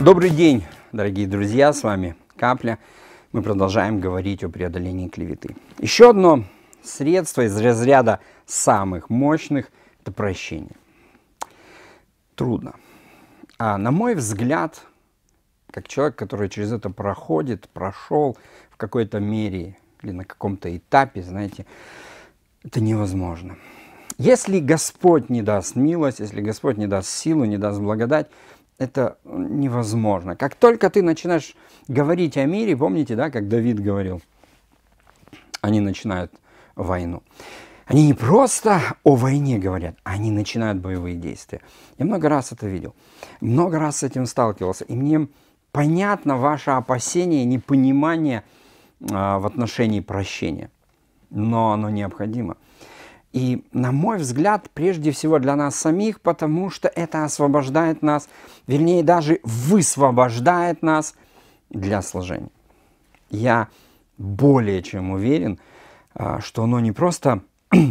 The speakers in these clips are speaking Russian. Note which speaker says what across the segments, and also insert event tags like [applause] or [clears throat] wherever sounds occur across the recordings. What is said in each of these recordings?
Speaker 1: Добрый день, дорогие друзья, с вами Капля. Мы продолжаем говорить о преодолении клеветы. Еще одно средство из разряда самых мощных – это прощение. Трудно. А на мой взгляд, как человек, который через это проходит, прошел в какой-то мере или на каком-то этапе, знаете, это невозможно. Если Господь не даст милость, если Господь не даст силу, не даст благодать – это невозможно. Как только ты начинаешь говорить о мире, помните, да, как Давид говорил, они начинают войну. Они не просто о войне говорят, они начинают боевые действия. Я много раз это видел, много раз с этим сталкивался, и мне понятно ваше опасение, непонимание а, в отношении прощения, но оно необходимо – и, на мой взгляд, прежде всего для нас самих, потому что это освобождает нас, вернее, даже высвобождает нас для служения. Я более чем уверен, а, что оно не просто [clears throat]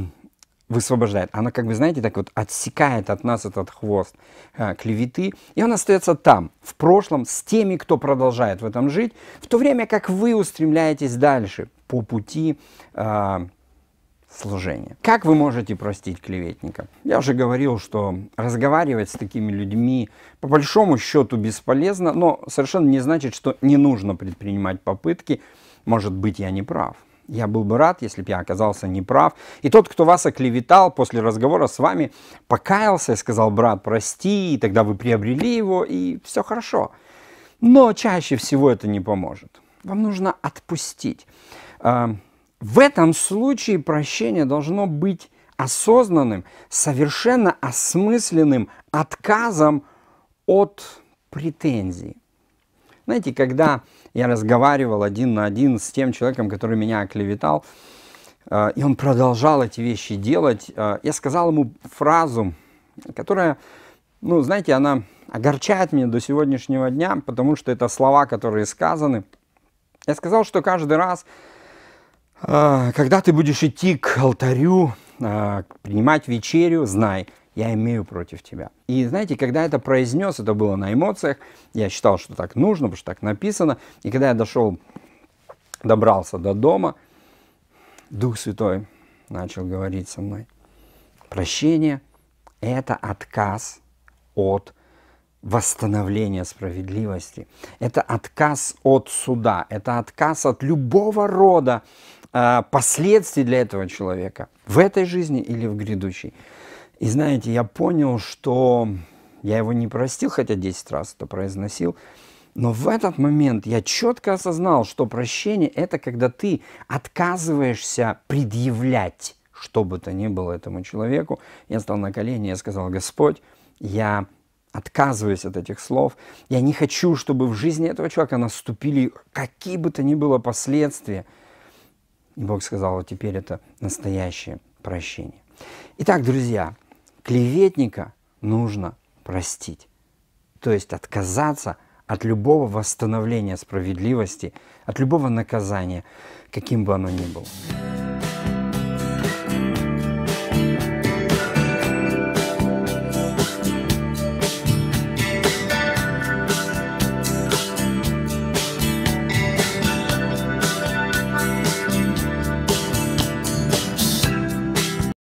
Speaker 1: высвобождает, оно, как бы знаете, так вот отсекает от нас этот хвост а, клеветы, и он остается там, в прошлом, с теми, кто продолжает в этом жить, в то время как вы устремляетесь дальше по пути а, Служение. Как вы можете простить клеветника? Я уже говорил, что разговаривать с такими людьми по большому счету бесполезно, но совершенно не значит, что не нужно предпринимать попытки. Может быть, я не прав. Я был бы рад, если бы я оказался неправ. И тот, кто вас оклеветал после разговора с вами, покаялся и сказал, брат, прости, и тогда вы приобрели его, и все хорошо. Но чаще всего это не поможет. Вам нужно отпустить. Э, в этом случае прощение должно быть осознанным, совершенно осмысленным отказом от претензий. Знаете, когда я разговаривал один на один с тем человеком, который меня оклеветал, э, и он продолжал эти вещи делать, э, я сказал ему фразу, которая, ну, знаете, она огорчает меня до сегодняшнего дня, потому что это слова, которые сказаны. Я сказал, что каждый раз, а, когда ты будешь идти к алтарю, а, принимать вечерю, знай, я имею против тебя. И знаете, когда это произнес, это было на эмоциях, я считал, что так нужно, потому что так написано. И когда я дошел, добрался до дома, Дух Святой начал говорить со мной. Прощение – это отказ от восстановления справедливости. Это отказ от суда, это отказ от любого рода а, последствий для этого человека в этой жизни или в грядущей. И знаете, я понял, что я его не простил, хотя 10 раз это произносил, но в этот момент я четко осознал, что прощение – это когда ты отказываешься предъявлять что бы то ни было этому человеку. Я стал на колени, я сказал, Господь, я отказываюсь от этих слов. Я не хочу, чтобы в жизни этого человека наступили какие бы то ни было последствия – и Бог сказал, вот теперь это настоящее прощение. Итак, друзья, клеветника нужно простить. То есть отказаться от любого восстановления справедливости, от любого наказания, каким бы оно ни было.